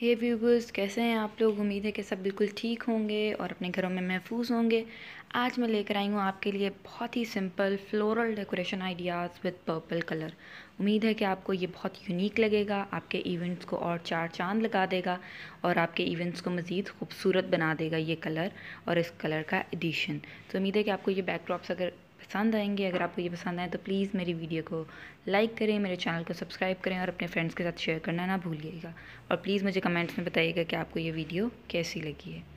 हे viewers कैसे हैं आप लोग उम्मीद है कि सब बिल्कुल ठीक होंगे और अपने घरों में महफूज होंगे आज मैं लेकर आई हूँ आपके लिए बहुत ही simple floral decoration ideas with purple colour उम्मीद है कि आपको ये बहुत यूनिक लगेगा आपके इवेंट्स को और चार चांद लगा देगा और आपके इवेंट्स को मज़ीद खूबसूरत बना देगा ये कलर और इस कलर का एडिशन तो उम्मीद है कि आपको ये बैकड्रॉप्स अगर पसंद आएंगे अगर आपको ये पसंद आए तो प्लीज़ मेरी वीडियो को लाइक करें मेरे चैनल को सब्सक्राइब करें और अपने फ्रेंड्स के साथ शेयर करना ना भूलिएगा और प्लीज़ मुझे कमेंट्स में बताइएगा कि आपको ये वीडियो कैसी लगी है